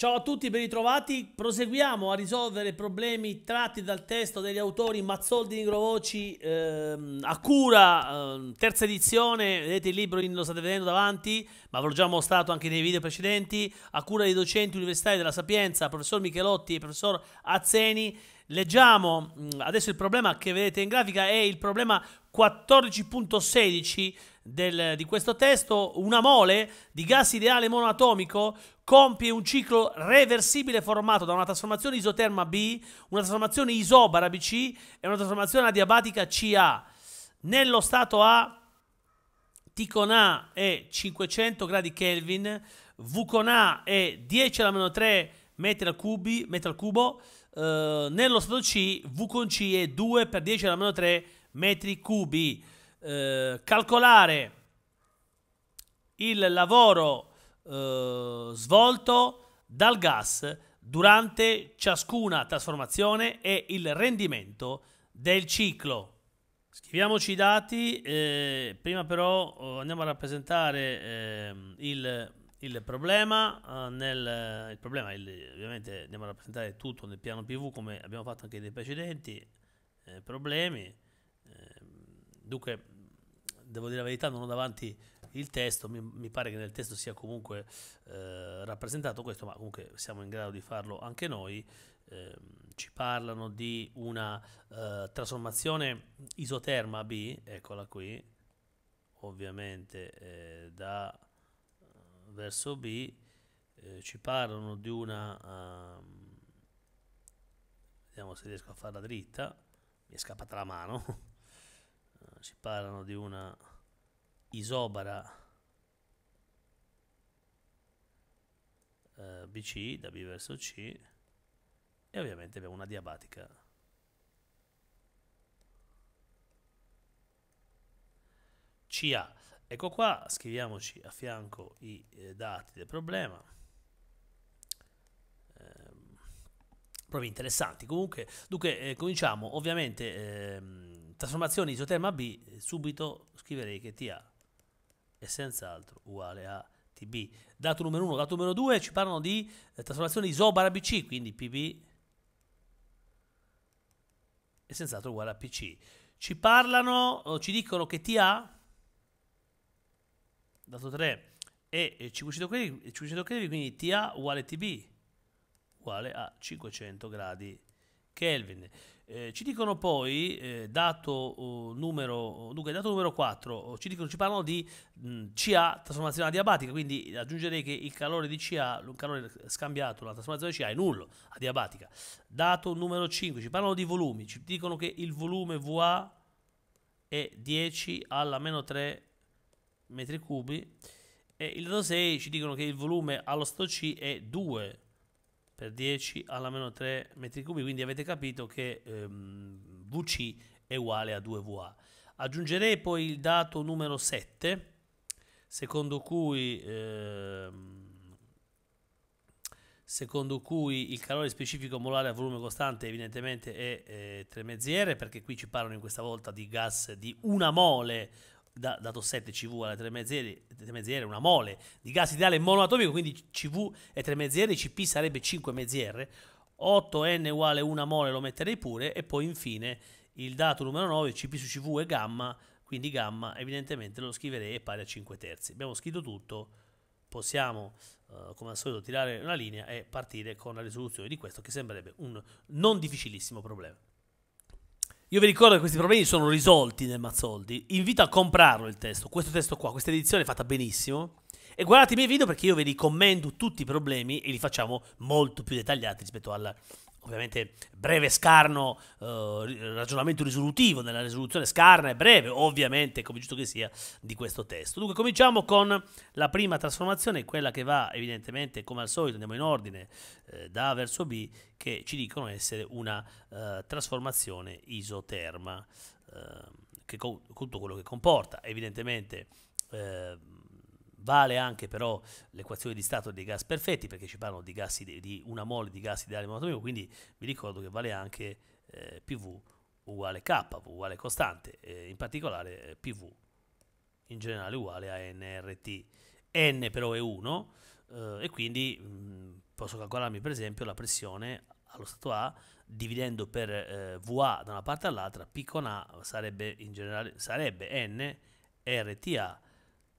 Ciao a tutti, ben ritrovati. Proseguiamo a risolvere problemi tratti dal testo degli autori Mazzoldi Nigrovoci ehm, a cura, ehm, terza edizione, vedete il libro lo state vedendo davanti, ma ve l'ho già mostrato anche nei video precedenti, a cura dei docenti universitari della Sapienza, professor Michelotti e professor Azzeni Leggiamo mm, adesso il problema che vedete in grafica è il problema 14.16 del, di questo testo, una mole di gas ideale monoatomico compie un ciclo reversibile formato da una trasformazione isoterma B, una trasformazione isobara BC e una trasformazione adiabatica CA. Nello stato A, T con A è 500 gradi Kelvin, V con A è 10 alla meno 3 metri al, cubi, metri al cubo, eh, nello stato C V con C è 2 per 10 alla meno 3 metri cubi. Eh, calcolare il lavoro eh, svolto dal gas durante ciascuna trasformazione e il rendimento del ciclo. Scriviamoci i dati, eh, prima però oh, andiamo a rappresentare ehm, il il problema, uh, nel, il problema il, ovviamente andiamo a rappresentare tutto nel piano PV come abbiamo fatto anche nei precedenti eh, problemi. Eh, dunque, devo dire la verità, non ho davanti il testo, mi, mi pare che nel testo sia comunque eh, rappresentato questo, ma comunque siamo in grado di farlo anche noi. Ehm, ci parlano di una eh, trasformazione isoterma B, eccola qui, ovviamente eh, da verso B eh, ci parlano di una... Um, vediamo se riesco a farla dritta, mi è scappata la mano, ci parlano di una isobara eh, BC da B verso C e ovviamente abbiamo una diabatica. CA. Ecco qua, scriviamoci a fianco i eh, dati del problema. Ehm, proprio interessanti. Comunque, dunque, eh, cominciamo. Ovviamente, ehm, trasformazione isoterma B, eh, subito scriverei che TA è senz'altro uguale a TB. Dato numero 1, dato numero 2 ci parlano di eh, trasformazione isobara BC, quindi PB è senz'altro uguale a PC. Ci parlano, ci dicono che TA dato 3 e 500 Kelvin, 500 Kelvin quindi TA uguale TB uguale a 500 gradi Kelvin. Eh, ci dicono poi, eh, dato, eh, numero, dunque, dato numero 4, ci, dicono, ci parlano di mh, mm, CA, trasformazione adiabatica, quindi aggiungerei che il calore di CA, un calore scambiato, la trasformazione di CA è nullo, adiabatica. Dato numero 5, ci parlano di volumi, ci dicono che il volume VA è 10 alla meno 3 metri cubi e il dato 6 ci dicono che il volume allo stato C è 2 per 10 alla meno 3 metri cubi, quindi avete capito che ehm, VC è uguale a 2VA. Aggiungerei poi il dato numero 7, secondo cui, ehm, secondo cui il calore specifico molare a volume costante evidentemente è eh, 3 mezzi R, perché qui ci parlano in questa volta di gas di una mole da, dato 7 CV alla 3 mezziere, 3 mezziere, una mole di gas ideale monoatomico, quindi CV è 3 mezziere, CP sarebbe 5 mezziere, 8N uguale 1 mole lo metterei pure e poi infine il dato numero 9, CP su CV è gamma, quindi gamma evidentemente lo scriverei è pari a 5 terzi. Abbiamo scritto tutto, possiamo eh, come al solito tirare una linea e partire con la risoluzione di questo che sembrerebbe un non difficilissimo problema. Io vi ricordo che questi problemi sono risolti nel Mazzoldi. Invito a comprarlo il testo, questo testo qua, questa edizione è fatta benissimo. E guardate i miei video perché io ve li commento tutti i problemi e li facciamo molto più dettagliati rispetto alla ovviamente breve scarno eh, ragionamento risolutivo nella risoluzione scarna e breve ovviamente come giusto che sia di questo testo dunque cominciamo con la prima trasformazione quella che va evidentemente come al solito andiamo in ordine eh, da A verso B che ci dicono essere una eh, trasformazione isoterma eh, che con tutto quello che comporta evidentemente eh, Vale anche però l'equazione di stato dei gas perfetti, perché ci parlano di, gas ide- di una mole di gas ideale monatomico, quindi vi ricordo che vale anche eh, PV uguale K, V uguale costante, eh, in particolare eh, PV in generale uguale a NRT. N però è 1 eh, e quindi mh, posso calcolarmi per esempio la pressione allo stato A dividendo per eh, VA da una parte all'altra, P con A sarebbe, in generale, sarebbe NRTA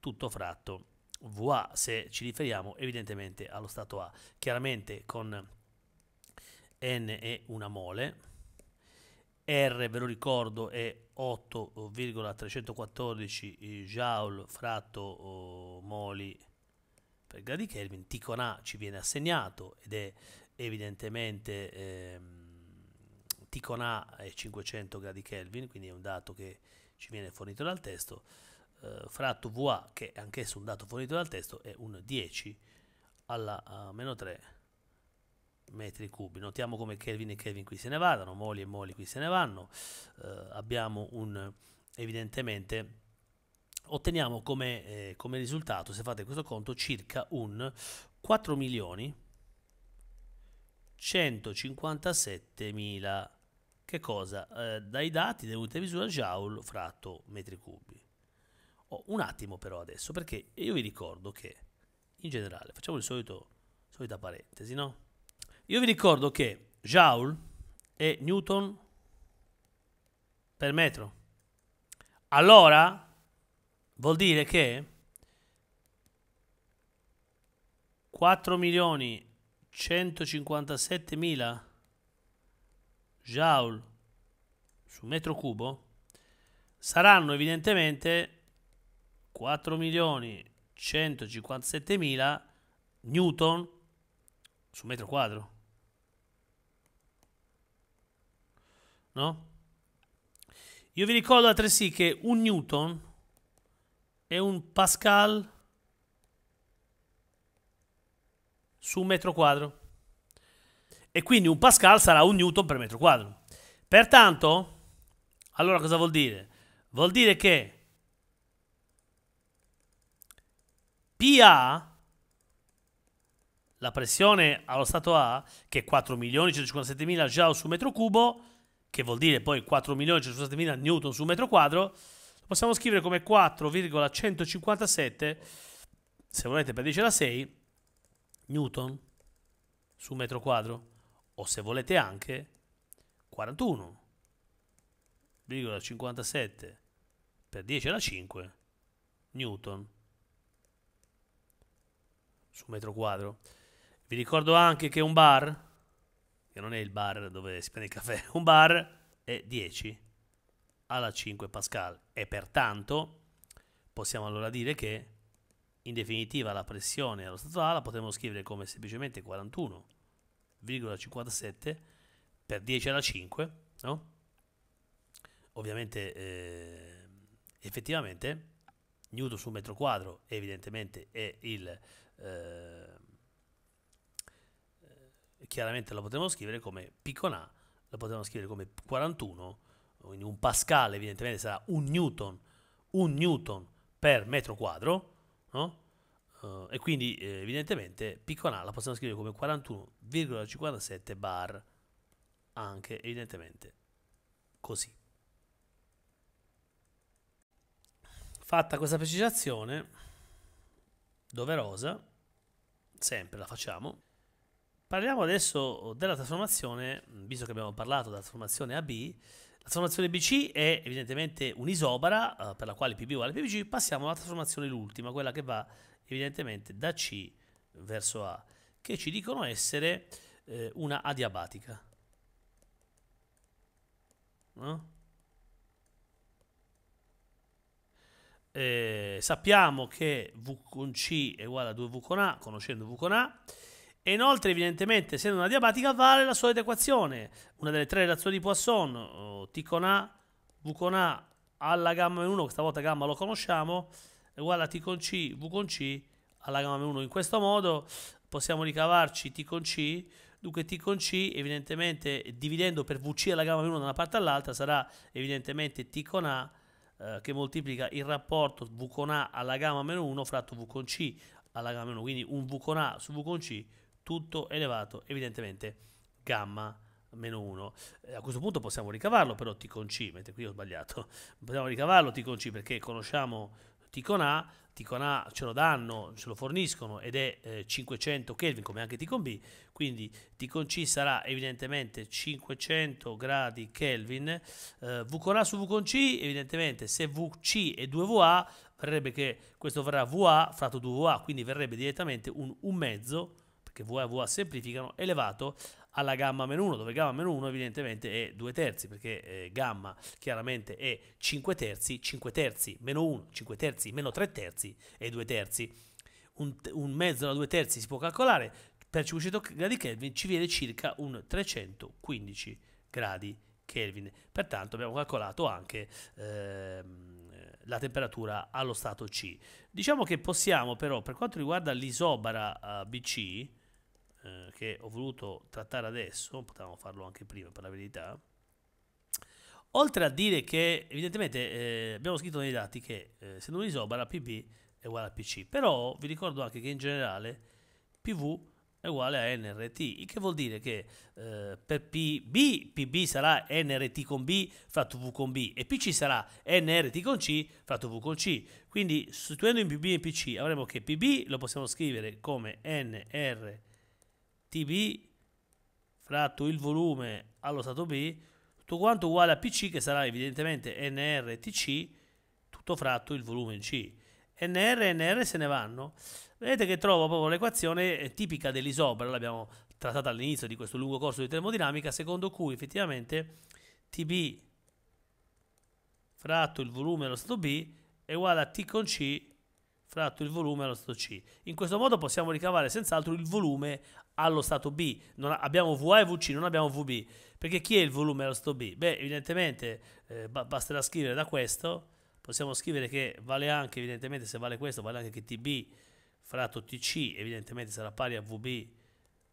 tutto fratto VA se ci riferiamo evidentemente allo stato A, chiaramente con N è una mole, R ve lo ricordo è 8,314 eh, joule fratto oh, moli per gradi Kelvin, T con A ci viene assegnato ed è evidentemente ehm, con A è 500 gradi Kelvin, quindi è un dato che ci viene fornito dal testo eh, fratto VA, che è anch'esso un dato fornito dal testo, è un 10 alla uh, meno 3 metri cubi. Notiamo come Kelvin e Kelvin qui se ne vadano, moli e moli qui se ne vanno. Eh, abbiamo un evidentemente otteniamo come, eh, come, risultato, se fate questo conto, circa un 4 milioni 157 mila che cosa? Eh, dai dati della unità misura joule fratto metri cubi. Oh, un attimo però adesso, perché io vi ricordo che, in generale, facciamo il solito, solita parentesi, no? Io vi ricordo che Joule è Newton per metro. Allora, vuol dire che 4 mila joule su metro cubo saranno evidentemente 4 mila newton su metro quadro. No? Io vi ricordo altresì che un newton è un pascal su un metro quadro. E quindi un pascal sarà un newton per metro quadro. Pertanto, allora cosa vuol dire? Vuol dire che PA, la pressione allo stato A, che è 4.157.000 joule su metro cubo, che vuol dire poi 4.157.000 newton su metro quadro, lo possiamo scrivere come 4,157, se volete per 10 alla 6, newton su metro quadro, o se volete anche 41,57 per 10 alla 5 newton su metro quadro. Vi ricordo anche che un bar, che non è il bar dove si prende il caffè, un bar è 10 alla 5 Pascal e pertanto possiamo allora dire che in definitiva la pressione allo stato A la potremmo scrivere come semplicemente 41,57 per 10 alla 5, no? Ovviamente, eh, effettivamente, Newton su metro quadro evidentemente è il Ehm, eh, chiaramente la potremmo scrivere come A, la potremmo scrivere come 41, quindi un Pascal evidentemente sarà un Newton, un Newton per metro quadro, no? Uh, e quindi eh, evidentemente piccola la possiamo scrivere come 41,57 bar anche evidentemente così fatta questa precisazione doverosa, sempre la facciamo. Parliamo adesso della trasformazione, visto che abbiamo parlato della trasformazione AB, la trasformazione BC è evidentemente un'isobara eh, per la quale PB uguale a PBG, passiamo alla trasformazione l'ultima, quella che va evidentemente da C verso A, che ci dicono essere eh, una adiabatica. No? eh, sappiamo che V con C è uguale a 2V con A, conoscendo V con A, e inoltre evidentemente essendo una diabatica vale la solita equazione, una delle tre relazioni di Poisson, oh, T con A, V con A alla gamma meno 1, questa volta gamma lo conosciamo, è uguale a T con C, V con C alla gamma meno 1. In questo modo possiamo ricavarci T con C, dunque T con C evidentemente dividendo per VC alla gamma meno 1 da una parte all'altra sarà evidentemente T con A eh, che moltiplica il rapporto V con A alla gamma meno 1 fratto V con C alla gamma meno 1, quindi un V con A su V con C, tutto elevato evidentemente gamma meno 1. Eh, a questo punto possiamo ricavarlo però T con C, mentre qui ho sbagliato, possiamo ricavarlo T con C perché conosciamo Ticon A, Ticon A ce lo danno, ce lo forniscono ed è eh, 500 Kelvin come anche Ticon B, quindi Ticon C sarà evidentemente 500 gradi Kelvin, eh, V con A su V con C evidentemente se VC è 2VA verrebbe che questo verrà VA fratto 2VA, quindi verrebbe direttamente un, un mezzo, perché VA e VA semplificano, elevato alla gamma meno 1, dove gamma meno 1 evidentemente è 2 terzi, perché eh, gamma chiaramente è 5 terzi, 5 terzi meno 1, 5 terzi meno 3 terzi è 2 terzi. Un, un mezzo da 2 terzi si può calcolare, per 500 gradi Kelvin ci viene circa un 315 gradi Kelvin. Pertanto abbiamo calcolato anche ehm, la temperatura allo stato C. Diciamo che possiamo però, per quanto riguarda l'isobara eh, BC, eh, che ho voluto trattare adesso, potevamo farlo anche prima per la verità, oltre a dire che evidentemente eh, abbiamo scritto nei dati che eh, se non isoba la PB è uguale a PC, però vi ricordo anche che in generale PV è uguale a NRT, il che vuol dire che eh, per PB, PB sarà NRT con B fratto V con B e PC sarà NRT con C fratto V con C. Quindi sostituendo in PB e in PC avremo che PB lo possiamo scrivere come NRT TB fratto il volume allo stato B, tutto quanto uguale a PC che sarà evidentemente NRTC, tutto fratto il volume in C. NR e NR se ne vanno. Vedete che trovo proprio l'equazione tipica dell'isobra, l'abbiamo trattata all'inizio di questo lungo corso di termodinamica, secondo cui effettivamente TB fratto il volume allo stato B è uguale a T con C fratto il volume allo stato C. In questo modo possiamo ricavare senz'altro il volume allo stato B, non abbiamo VA e VC, non abbiamo VB. Perché chi è il volume allo stato B? Beh, evidentemente eh, ba basterà scrivere da questo, possiamo scrivere che vale anche, evidentemente se vale questo, vale anche che TB fratto TC evidentemente sarà pari a VB,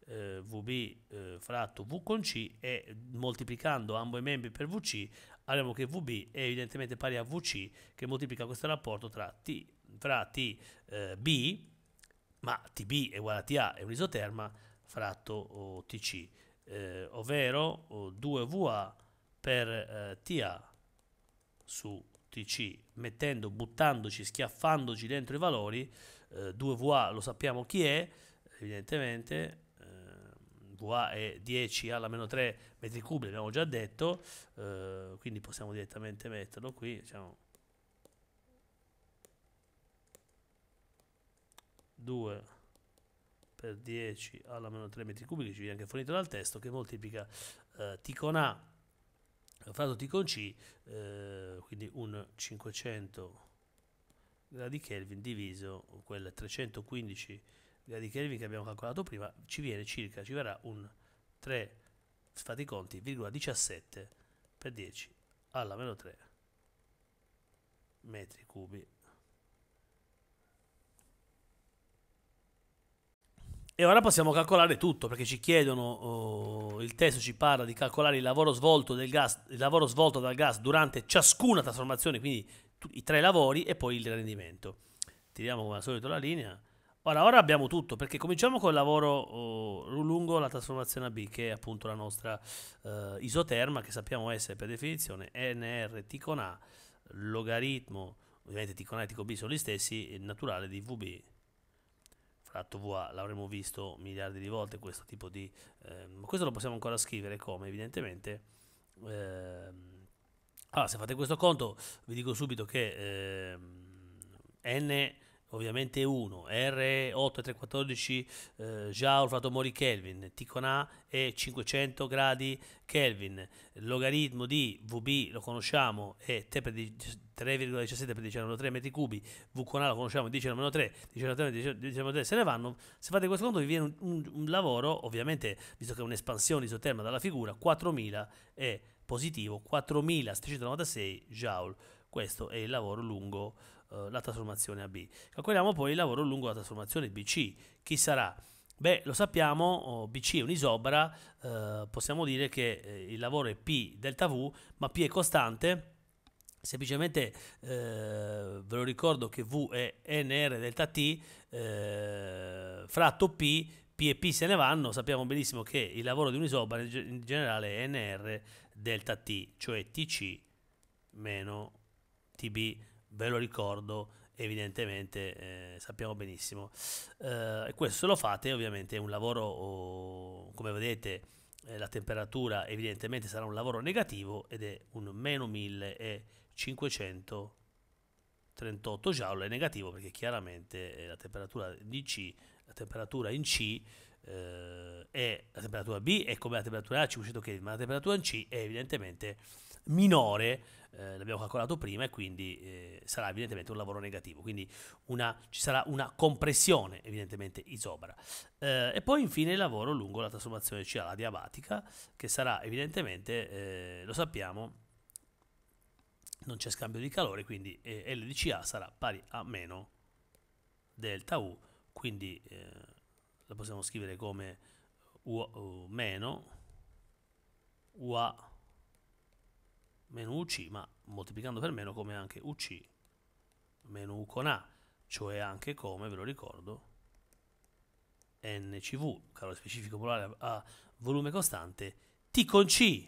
eh, VB eh, fratto V con C e moltiplicando ambo i membri per VC avremo che VB è evidentemente pari a VC che moltiplica questo rapporto tra T, fra TB, eh, ma TB è uguale a TA, è un isoterma, fratto TC, eh, ovvero 2VA per eh, TA su TC, mettendo, buttandoci, schiaffandoci dentro i valori, eh, 2VA lo sappiamo chi è, evidentemente, eh, VA è 10 alla meno 3 metri cubi, l'abbiamo già detto, eh, quindi possiamo direttamente metterlo qui, diciamo, 2 per 10 alla meno 3 metri cubi, ci viene anche fornito dal testo, che moltiplica eh, T con A fratto T con C, eh, quindi un 500 gradi Kelvin diviso quel 315 gradi Kelvin che abbiamo calcolato prima, ci viene circa, ci verrà un 3, fate i conti, 17 per 10 alla meno 3 metri cubi E ora possiamo calcolare tutto perché ci chiedono, oh, il testo ci parla di calcolare il lavoro, svolto del gas, il lavoro svolto dal gas durante ciascuna trasformazione, quindi i tre lavori e poi il rendimento. Tiriamo come al solito la linea. Ora, ora abbiamo tutto perché cominciamo col lavoro oh, lungo la trasformazione a B che è appunto la nostra eh, isoterma che sappiamo essere per definizione NR ticon A logaritmo, ovviamente con A e con B sono gli stessi, naturale di VB la TVA l'avremo visto miliardi di volte questo tipo di... Eh, questo lo possiamo ancora scrivere come evidentemente... Eh, allora, se fate questo conto vi dico subito che eh, n ovviamente 1, R8314 eh, Joule fratto Mori Kelvin, Ticona è 500 gradi Kelvin, il logaritmo di VB lo conosciamo è 3,17 per 10 metri cubi, V con A lo conosciamo 10 alla 3, se ne vanno, se fate questo conto vi viene un, un, un lavoro, ovviamente visto che è un'espansione isoterma dalla figura, 4000 è positivo, 4796 Joule, questo è il lavoro lungo eh, la trasformazione AB. Calcoliamo poi il lavoro lungo la trasformazione BC. Chi sarà? Beh, lo sappiamo, oh, BC è un'isobara, eh, possiamo dire che eh, il lavoro è P delta V, ma P è costante, semplicemente eh, ve lo ricordo che V è NR delta T, eh, fratto P, P e P se ne vanno, sappiamo benissimo che il lavoro di un'isobara in generale è NR delta T, cioè TC meno TB ve lo ricordo, evidentemente eh, sappiamo benissimo. Eh, questo lo fate, ovviamente è un lavoro, come vedete, eh, la temperatura evidentemente sarà un lavoro negativo ed è un meno 1538 joule, è negativo perché chiaramente eh, la temperatura di C, la temperatura in C eh, è la temperatura B è come la temperatura A, 500 Kelvin, ma la temperatura in C è evidentemente minore, eh, l'abbiamo calcolato prima e quindi eh, sarà evidentemente un lavoro negativo, quindi una, ci sarà una compressione evidentemente isobara. Eh, e poi infine il lavoro lungo la trasformazione CA, adiabatica, che sarà evidentemente, eh, lo sappiamo, non c'è scambio di calore, quindi eh, LDCA sarà pari a meno delta U, quindi eh, la possiamo scrivere come U, U meno UA meno UC, ma moltiplicando per meno come anche UC meno U con A, cioè anche come, ve lo ricordo, NCV, calore specifico polare a volume costante, T con C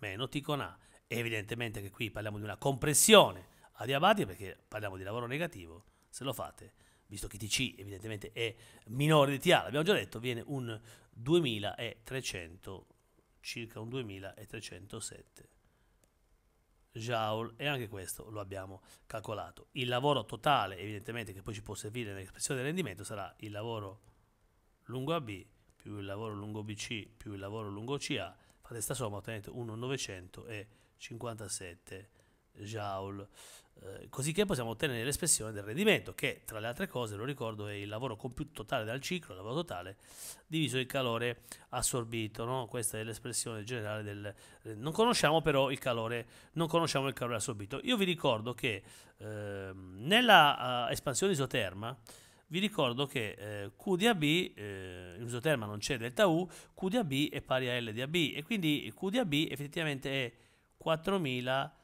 meno T con A. evidentemente che qui parliamo di una compressione adiabatica perché parliamo di lavoro negativo, se lo fate, visto che TC evidentemente è minore di TA, l'abbiamo già detto, viene un 2300 circa un 2307 joule e anche questo lo abbiamo calcolato. Il lavoro totale, evidentemente, che poi ci può servire nell'espressione del rendimento sarà il lavoro lungo AB più il lavoro lungo BC più il lavoro lungo CA, fate questa somma ottenete 1,957 joule, eh, cosicché possiamo ottenere l'espressione del rendimento, che tra le altre cose, lo ricordo, è il lavoro compiuto totale dal ciclo, il lavoro totale, diviso il calore assorbito, no? questa è l'espressione generale del... Eh, non conosciamo però il calore, non conosciamo il calore assorbito. Io vi ricordo che ehm, eh, nella espansione isoterma, vi ricordo che eh, Q di AB, eh, in isoterma non c'è delta U, Q di AB è pari a L di AB e quindi Q di AB effettivamente è 4000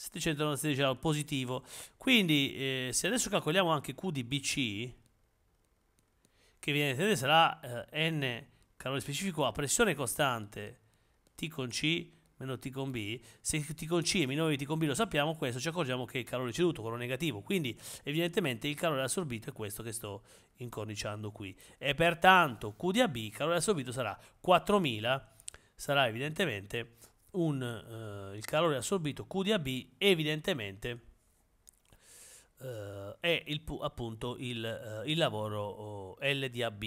796 al positivo. Quindi eh, se adesso calcoliamo anche Q di BC, che evidentemente sarà eh, N calore specifico a pressione costante T con C meno T con B, se T con C è minore di T con B lo sappiamo, questo ci accorgiamo che il calore ceduto quello negativo, quindi evidentemente il calore assorbito è questo che sto incorniciando qui. E pertanto Q di AB, il calore assorbito sarà 4000, sarà evidentemente un, uh, il calore assorbito Q di AB evidentemente uh, è il, appunto il, uh, il lavoro oh, AB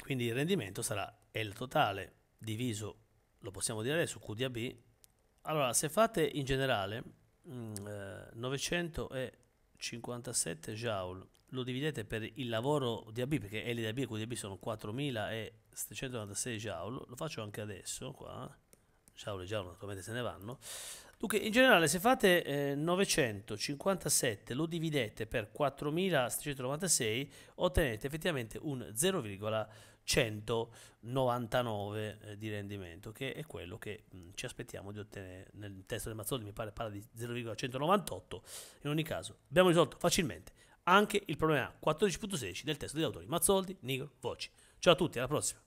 quindi il rendimento sarà L totale diviso, lo possiamo dire adesso, Q di AB Allora, se fate in generale mh, mm, 957 joule, lo dividete per il lavoro di AB perché L di AB e Q di AB sono 4796 joule, lo faccio anche adesso qua, Ciao e naturalmente se ne vanno. Dunque, in generale, se fate eh, 957 lo dividete per 4796, ottenete effettivamente un 0,199 eh, di rendimento, che è quello che mh, mm, ci aspettiamo di ottenere. Nel testo del Mazzoli mi pare parla di 0,198. In ogni caso, abbiamo risolto facilmente anche il problema 14.16 del testo degli autori Mazzoldi, Nigro, Voci. Ciao a tutti, alla prossima!